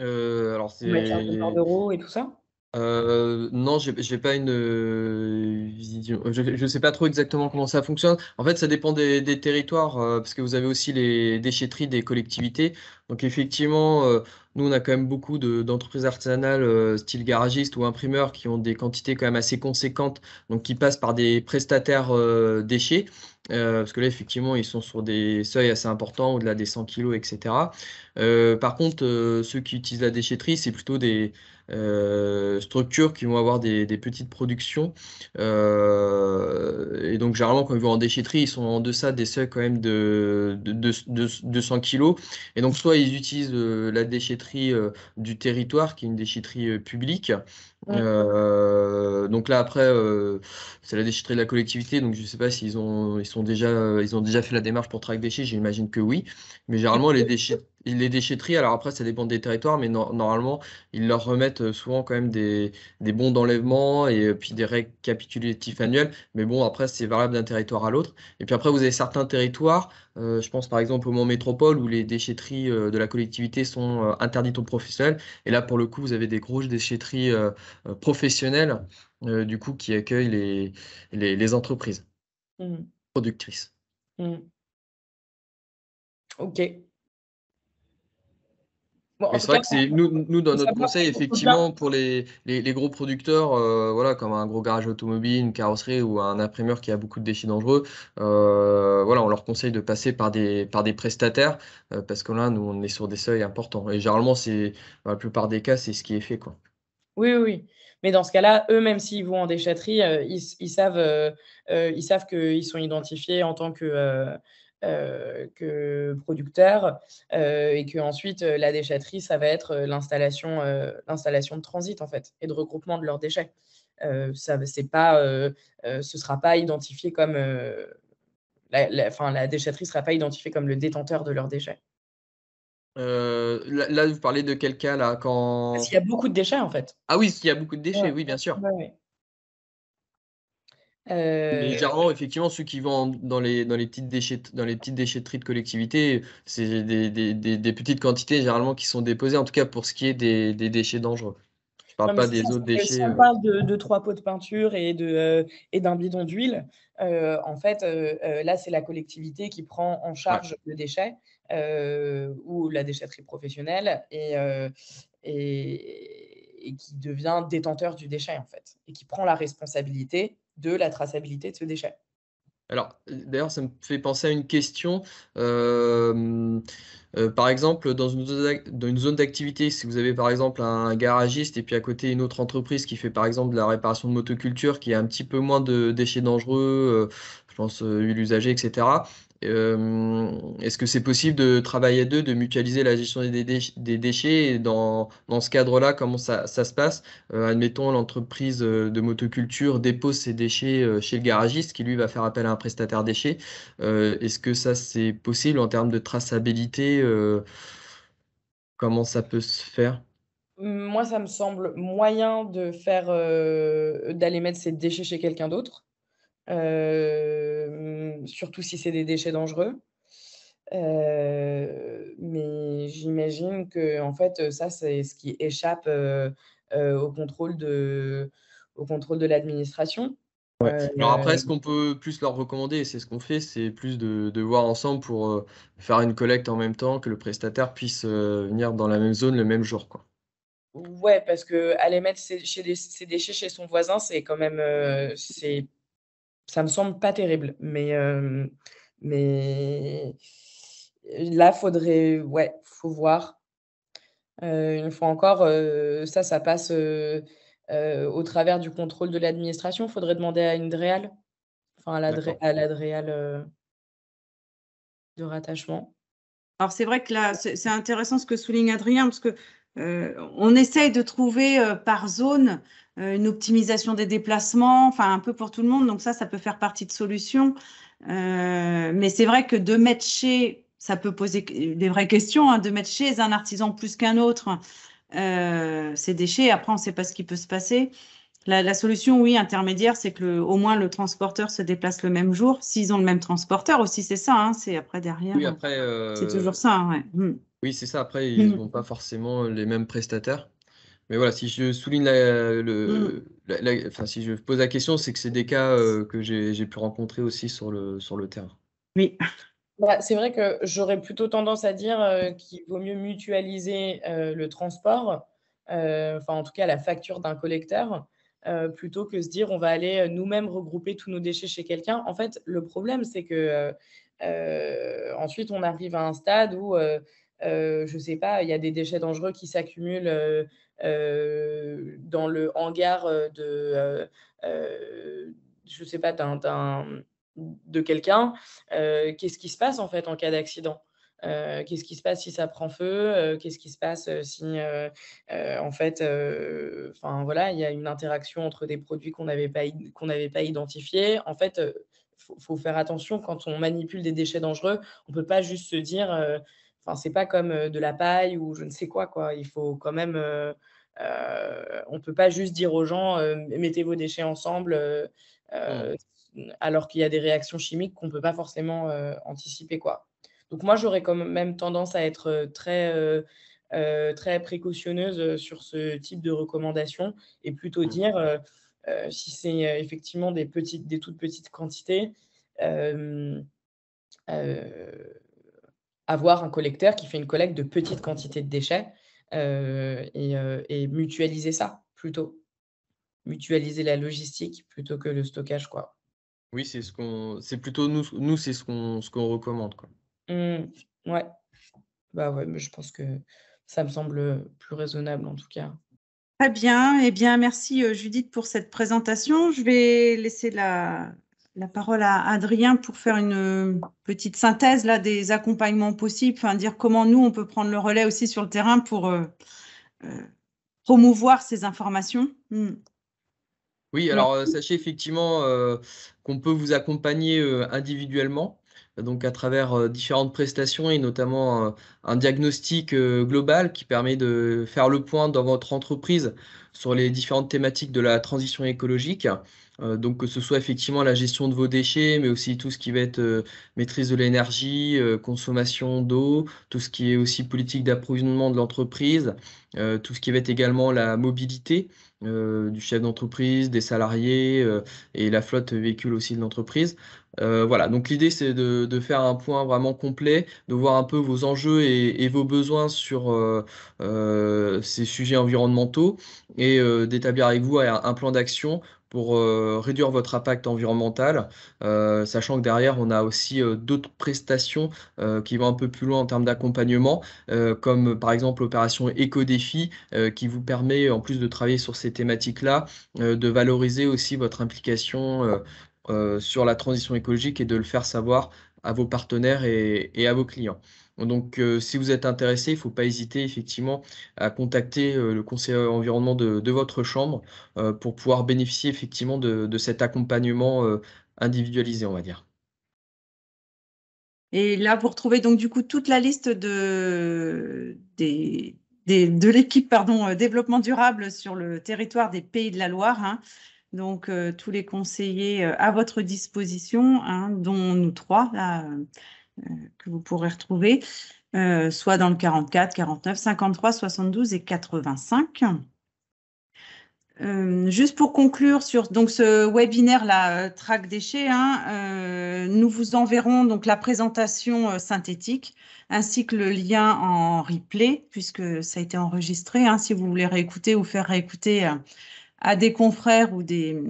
euh, alors c'est bordereau et tout ça euh, non, j'ai pas une euh, Je, ne sais pas trop exactement comment ça fonctionne. En fait, ça dépend des, territoires, euh, parce que vous avez aussi les déchetteries des collectivités. Donc effectivement, euh, nous, on a quand même beaucoup d'entreprises artisanales, euh, style garagiste ou imprimeur, qui ont des quantités quand même assez conséquentes, donc qui passent par des prestataires euh, déchets, parce que là, effectivement, ils sont sur des seuils assez importants, au-delà des 100 kilos, etc. par contre, ceux qui utilisent la déchetterie, c'est plutôt des structures qui vont avoir des, petites productions. et donc, généralement, quand ils vont en déchetterie, ils sont en deçà des seuils quand même de, 200 kilos. Et donc, ils utilisent euh, la déchetterie euh, du territoire, qui est une déchetterie euh, publique. donc là après c'est la déchetterie de la collectivité donc je ne sais pas s'ils ont ils sont déjà ils ont déjà fait la démarche pour des déchets j'imagine que oui mais généralement les déchets les déchetteries, alors après, ça dépend des territoires, mais normalement, ils leur remettent euh, souvent quand même des, bons d'enlèvement et euh, puis des récapitulatifs annuels. Mais bon, après, c'est variable d'un territoire à l'autre. Et puis après, vous avez certains territoires, euh, je pense par exemple au mont Métropole, où les déchetteries de la collectivité sont interdites aux professionnels. Et là, pour le coup, vous avez des grosses déchetteries professionnelles, du coup, qui accueillent les, les, entreprises mmh. productrices. Mmh. Ok c'est vrai que nous, dans notre conseil, effectivement, pour les, gros producteurs, euh, voilà, comme un gros garage automobile, une carrosserie ou un imprimeur qui a beaucoup de déchets dangereux, euh, voilà, on leur conseille de passer par des, par des prestataires euh, parce que là, nous, on est sur des seuils importants. Et généralement, c'est la plupart des cas, c'est ce qui est fait. Quoi. Oui, oui, Mais dans ce cas-là, eux, même s'ils vont en déchetterie, ils, savent, ils savent qu'ils sont identifiés en tant que euh, que producteur, euh, et que ensuite euh, la déchetterie, ça va être l'installation, l'installation de transit en fait, et de regroupement de leurs déchets. ça, c'est pas, ce sera pas identifié comme, la, la, la déchetterie sera pas identifiée comme le détenteur de leurs déchets. là, vous parlez de quel cas là quand... Parce y a beaucoup de déchets en fait. Ah oui, s'il y a beaucoup de déchets, oui, bien sûr. Euh, Légèrement, effectivement, ceux qui vont dans les, dans les, petites, déchets dans les petites déchetteries de collectivité, c'est des, des, petites quantités généralement qui sont déposées, en tout cas pour ce qui est des, déchets dangereux. Je parle pas des autres déchets. Si on euh. parle de, trois pots de peinture et euh, d'un bidon d'huile, en fait, là, c'est la collectivité qui prend en charge le déchet ou la déchetterie professionnelle et, et, et qui devient détenteur du déchet, en fait, et qui prend la responsabilité de la traçabilité de ce déchet. Alors, d'ailleurs, ça me fait penser à une question. Euh, euh, par exemple, dans une zone d'activité, si vous avez par exemple un garagiste et puis à côté une autre entreprise qui fait par exemple la réparation de motoculture, qui a un petit peu moins de déchets dangereux, euh, je pense huile usagée, etc. Euh, est-ce que c'est possible de travailler à deux, de mutualiser la gestion des, déchets dans, dans ce cadre-là, comment ça, ça, se passe euh, Admettons, l'entreprise euh, de motoculture dépose ses déchets chez le garagiste qui, lui, va faire appel à un prestataire déchets. Est-ce que ça, c'est possible en termes de traçabilité Comment ça peut se faire moi, ça me semble moyen de faire d'aller mettre ses déchets chez quelqu'un d'autre. Euh, surtout si c'est des déchets dangereux. Euh, mais j'imagine que en fait ça c'est ce qui échappe euh, euh, au contrôle de au contrôle de l'administration. Alors après, ce qu'on peut plus leur recommander, et c'est ce qu'on fait, c'est plus de, voir ensemble pour faire une collecte en même temps, que le prestataire puisse venir dans la même zone le même jour. Quoi. Ouais, parce que aller mettre ses, chez déchets chez son voisin, c'est quand même c'est ça me semble pas terrible, mais, là, euh, mais là, faudrait, ouais, faut voir. Euh, une fois encore, euh, ça, ça passe au travers du contrôle de l'administration. Faudrait demander à une e enfin à e e de rattachement. Alors c'est vrai que là, c'est intéressant ce que souligne Adrien, parce que euh, on essaye de trouver euh, par zone euh, une optimisation des déplacements, enfin un peu pour tout le monde. Donc ça, ça peut faire partie de solution. mais c'est vrai que de mettre chez, ça peut poser des vraies questions, hein. de mettre chez un artisan plus qu'un autre euh, déchets. Après, on ne sait pas ce qui peut se passer. La, solution, oui, intermédiaire, c'est que au moins le transporteur se déplace le même jour, s'ils ont le même transporteur aussi, c'est ça. Hein, c'est après derrière. après. C'est toujours ça. Ouais. Hmm. Oui, c'est ça. Après, ils n'ont mmh. pas forcément les mêmes prestataires. Mais voilà, si je souligne le, mmh. enfin, si je pose la question, c'est que c'est des cas euh, que j'ai pu rencontrer aussi sur le, sur le terrain. Oui. Bah, c'est vrai que j'aurais plutôt tendance à dire euh, qu'il vaut mieux mutualiser euh, le transport, enfin en tout cas la facture d'un collecteur, plutôt que se dire on va aller nous-mêmes regrouper tous nos déchets chez quelqu'un. En fait, le problème, c'est que ensuite on arrive à un stade où euh, je ne sais pas, il y a des déchets dangereux qui s'accumulent euh, euh, dans le hangar de, je sais pas, de quelqu'un. Qu'est-ce qui se passe en fait en cas d'accident Qu'est-ce qui se passe si ça prend feu Qu'est-ce qui se passe si, en fait, enfin voilà, il y a une interaction entre des produits qu'on n'avait pas, qu'on pas identifiés. En fait, il faut faire attention quand on manipule des déchets dangereux. On peut pas juste se dire Enfin, c'est pas comme de la paille ou je ne sais quoi. quoi. Il faut quand même. on ne peut pas juste dire aux gens mettez vos déchets ensemble, mmh. alors qu'il y a des réactions chimiques qu'on ne peut pas forcément anticiper. Quoi. Donc moi, j'aurais quand même tendance à être très, très précautionneuse sur ce type de recommandation et plutôt mmh. dire, si c'est effectivement des, petites, des toutes petites quantités, mmh avoir un collecteur qui fait une collecte de petites quantités de déchets euh, euh, et, mutualiser ça plutôt. Mutualiser la logistique plutôt que le stockage, quoi. Oui, c'est ce qu'on. C'est plutôt nous, nous c'est ce qu'on ce qu'on recommande. Quoi. Mmh, ouais. Bah ouais, mais je pense que ça me semble plus raisonnable en tout cas. Très bien. Eh bien, merci euh, Judith pour cette présentation. Je vais laisser la, la parole à Adrien pour faire une euh, petite synthèse là, des accompagnements possibles, dire comment nous, on peut prendre le relais aussi sur le terrain pour euh, euh, promouvoir ces informations. Hmm. Oui, alors sachez effectivement qu'on peut vous accompagner individuellement donc à travers différentes prestations et notamment un diagnostic global qui permet de faire le point dans votre entreprise sur les différentes thématiques de la transition écologique. Euh, donc que ce soit effectivement la gestion de vos déchets, mais aussi tout ce qui va être euh, maîtrise de l'énergie, euh, consommation d'eau, tout ce qui est aussi politique d'approvisionnement de l'entreprise, tout ce qui va être également la mobilité du chef d'entreprise, des salariés et la flotte véhicule aussi de l'entreprise. voilà, donc l'idée c'est de, faire un point vraiment complet, de voir un peu vos enjeux et, vos besoins sur ces sujets environnementaux et d'établir avec vous un plan d'action pour euh, réduire votre impact environnemental, euh, sachant que derrière, on a aussi euh, d'autres prestations qui vont un peu plus loin en termes d'accompagnement, comme par exemple l'opération Éco-Défi, qui vous permet, en plus de travailler sur ces thématiques-là, de valoriser aussi votre implication sur la transition écologique et de le faire savoir à vos partenaires et à vos clients. Donc, euh, si vous êtes intéressé, il ne faut pas hésiter effectivement à contacter euh, le conseiller environnement de, votre chambre euh, pour pouvoir bénéficier effectivement de, cet accompagnement individualisé, on va dire. Et là, vous retrouvez donc du coup toute la liste de, de l'équipe pardon développement durable sur le territoire des Pays de la Loire. Hein. Donc, tous les conseillers à votre disposition, hein, dont nous trois là euh, que vous pourrez retrouver, euh, soit dans le 44, 49, 53, 72 et 85. Euh, juste pour conclure sur donc ce webinaire la traque track déchets, hein, nous vous enverrons donc la présentation synthétique ainsi que le lien en replay puisque ça a été enregistré. Hein, si vous voulez réécouter ou faire réécouter à des confrères ou des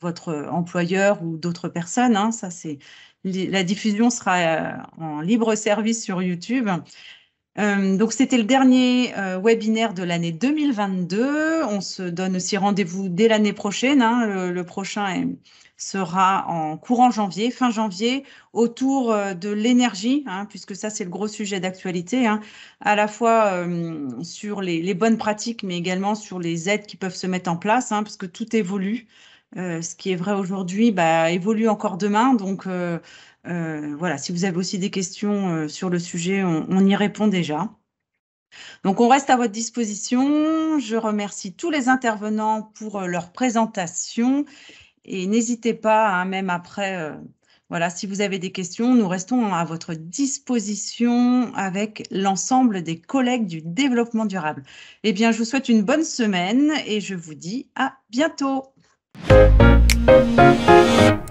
votre employeur ou d'autres personnes, hein, ça c'est la diffusion sera euh, en libre service sur YouTube. Euh, donc c'était le dernier euh, webinaire de l'année 2022. On se donne aussi rendez-vous dès l'année prochaine. Hein. Le, prochain sera en courant janvier, fin janvier, autour de l'énergie, hein, puisque ça c'est le gros sujet d'actualité, hein. à la fois sur les, les, bonnes pratiques, mais également sur les aides qui peuvent se mettre en place, parce que tout évolue. Euh, ce qui est vrai aujourd'hui bah, évolue encore demain. Donc euh, euh, voilà, si vous avez aussi des questions sur le sujet, on, y répond déjà. Donc on reste à votre disposition. Je remercie tous les intervenants pour leur présentation et n'hésitez pas, hein, même après, voilà, si vous avez des questions, nous restons à votre disposition avec l'ensemble des collègues du développement durable. Eh bien, je vous souhaite une bonne semaine et je vous dis à bientôt. Thank you.